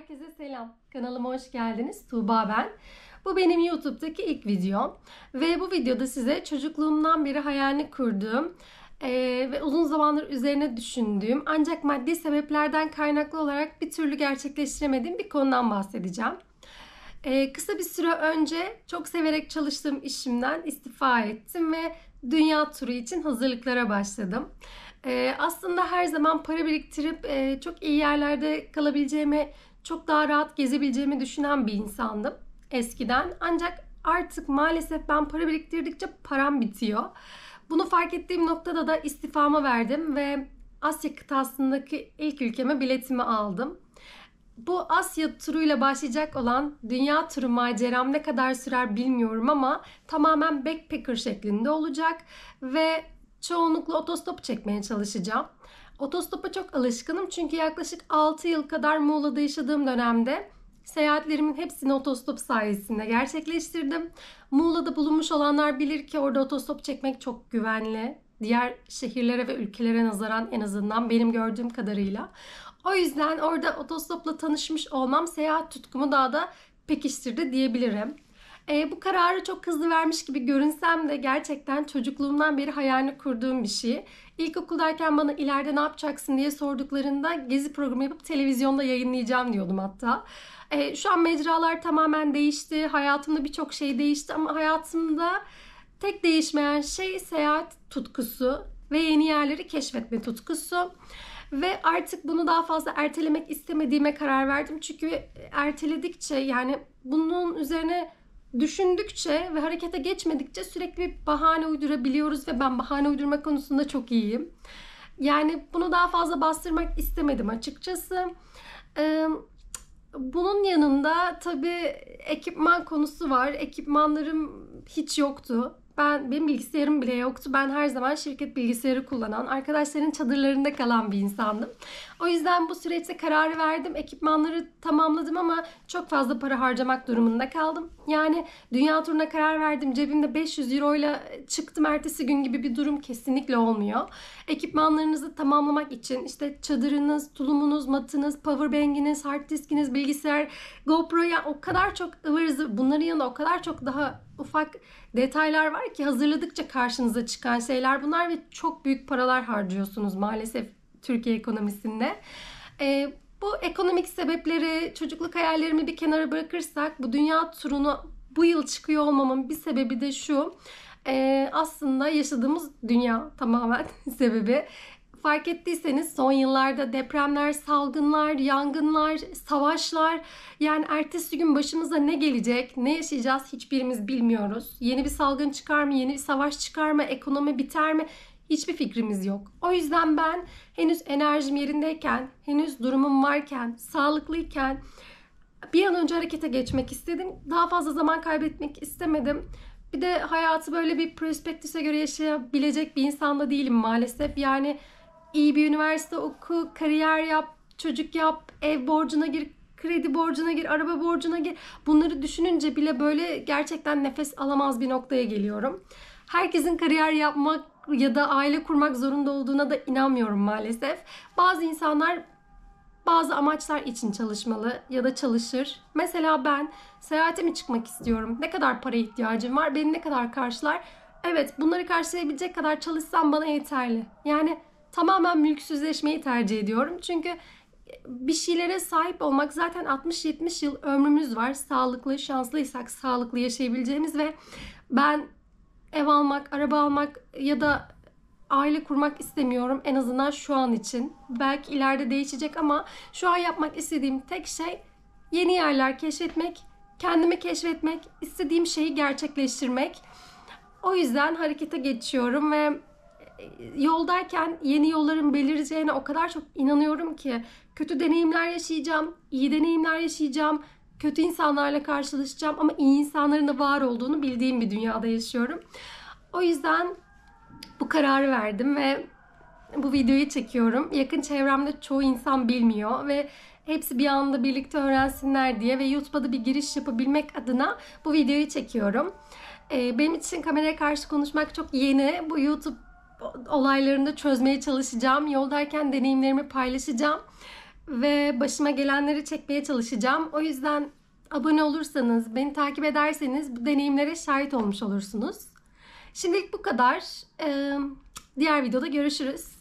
Herkese selam. Kanalıma hoş geldiniz. Tuğba ben. Bu benim YouTube'daki ilk videom. Ve bu videoda size çocukluğumdan beri hayalini kurduğum e, ve uzun zamandır üzerine düşündüğüm ancak maddi sebeplerden kaynaklı olarak bir türlü gerçekleştiremediğim bir konudan bahsedeceğim. E, kısa bir süre önce çok severek çalıştığım işimden istifa ettim ve dünya turu için hazırlıklara başladım. E, aslında her zaman para biriktirip e, çok iyi yerlerde kalabileceğimi, çok daha rahat gezebileceğimi düşünen bir insandım eskiden. Ancak artık maalesef ben para biriktirdikçe param bitiyor. Bunu fark ettiğim noktada da istifama verdim ve Asya kıtasındaki ilk ülkeme biletimi aldım. Bu Asya turuyla başlayacak olan dünya turu maceram ne kadar sürer bilmiyorum ama tamamen backpacker şeklinde olacak ve çoğunlukla otostop çekmeye çalışacağım. Otostopa çok alışkınım çünkü yaklaşık 6 yıl kadar Muğla'da yaşadığım dönemde Seyahatlerimin hepsini otostop sayesinde gerçekleştirdim. Muğla'da bulunmuş olanlar bilir ki orada otostop çekmek çok güvenli. Diğer şehirlere ve ülkelere nazaran en azından benim gördüğüm kadarıyla. O yüzden orada otostopla tanışmış olmam seyahat tutkumu daha da pekiştirdi diyebilirim. E, bu kararı çok hızlı vermiş gibi görünsem de gerçekten çocukluğumdan beri hayalini kurduğum bir şey. İlkokuldayken bana ileride ne yapacaksın diye sorduklarında gezi programı yapıp televizyonda yayınlayacağım diyordum hatta. E, şu an mecralar tamamen değişti. Hayatımda birçok şey değişti ama hayatımda tek değişmeyen şey seyahat tutkusu ve yeni yerleri keşfetme tutkusu. Ve artık bunu daha fazla ertelemek istemediğime karar verdim. Çünkü erteledikçe yani bunun üzerine düşündükçe ve harekete geçmedikçe sürekli bir bahane uydurabiliyoruz ve ben bahane uydurma konusunda çok iyiyim. Yani bunu daha fazla bastırmak istemedim açıkçası. bunun yanında tabii ekipman konusu var. Ekipmanlarım hiç yoktu. Ben benim bilgisayarım bile yoktu. Ben her zaman şirket bilgisayarı kullanan, arkadaşların çadırlarında kalan bir insandım. O yüzden bu süreçte kararı verdim. Ekipmanları tamamladım ama çok fazla para harcamak durumunda kaldım. Yani dünya turuna karar verdim. Cebimde 500 euro ile çıktım ertesi gün gibi bir durum kesinlikle olmuyor. Ekipmanlarınızı tamamlamak için işte çadırınız, tulumunuz, matınız, powerbank'iniz, hard diskiniz, bilgisayar, GoPro yani o kadar çok ıvır zıvır bunların yanında o kadar çok daha ufak detaylar var ki hazırladıkça karşınıza çıkan şeyler bunlar ve çok büyük paralar harcıyorsunuz maalesef Türkiye ekonomisinde. E, bu ekonomik sebepleri, çocukluk hayallerimi bir kenara bırakırsak bu dünya turunu bu yıl çıkıyor olmamın bir sebebi de şu. E, aslında yaşadığımız dünya tamamen sebebi. Fark ettiyseniz son yıllarda depremler, salgınlar, yangınlar, savaşlar yani ertesi gün başımıza ne gelecek, ne yaşayacağız hiçbirimiz bilmiyoruz. Yeni bir salgın çıkar mı, yeni bir savaş çıkar mı, ekonomi biter mi? Hiçbir fikrimiz yok. O yüzden ben henüz enerjim yerindeyken, henüz durumum varken, sağlıklıyken bir an önce harekete geçmek istedim. Daha fazla zaman kaybetmek istemedim. Bir de hayatı böyle bir perspektife göre yaşayabilecek bir insan da değilim maalesef. Yani iyi bir üniversite oku, kariyer yap, çocuk yap, ev borcuna gir, kredi borcuna gir, araba borcuna gir. Bunları düşününce bile böyle gerçekten nefes alamaz bir noktaya geliyorum. Herkesin kariyer yapmak ya da aile kurmak zorunda olduğuna da inanmıyorum maalesef. Bazı insanlar bazı amaçlar için çalışmalı ya da çalışır. Mesela ben seyahate mi çıkmak istiyorum? Ne kadar para ihtiyacım var? Beni ne kadar karşılar? Evet bunları karşılayabilecek kadar çalışsam bana yeterli. Yani tamamen mülksüzleşmeyi tercih ediyorum. Çünkü bir şeylere sahip olmak zaten 60-70 yıl ömrümüz var. Sağlıklı, şanslıysak sağlıklı yaşayabileceğimiz ve ben ev almak, araba almak ya da aile kurmak istemiyorum en azından şu an için. Belki ileride değişecek ama şu an yapmak istediğim tek şey yeni yerler keşfetmek, kendimi keşfetmek, istediğim şeyi gerçekleştirmek. O yüzden harekete geçiyorum ve yoldayken yeni yolların belireceğine o kadar çok inanıyorum ki kötü deneyimler yaşayacağım, iyi deneyimler yaşayacağım, kötü insanlarla karşılaşacağım ama iyi insanların da var olduğunu bildiğim bir dünyada yaşıyorum. O yüzden bu kararı verdim ve bu videoyu çekiyorum. Yakın çevremde çoğu insan bilmiyor ve hepsi bir anda birlikte öğrensinler diye ve YouTube'da bir giriş yapabilmek adına bu videoyu çekiyorum. Ee, benim için kameraya karşı konuşmak çok yeni. Bu YouTube Olaylarında çözmeye çalışacağım. Yoldayken deneyimlerimi paylaşacağım ve başıma gelenleri çekmeye çalışacağım. O yüzden abone olursanız, beni takip ederseniz bu deneyimlere şahit olmuş olursunuz. Şimdilik bu kadar. Ee, diğer videoda görüşürüz.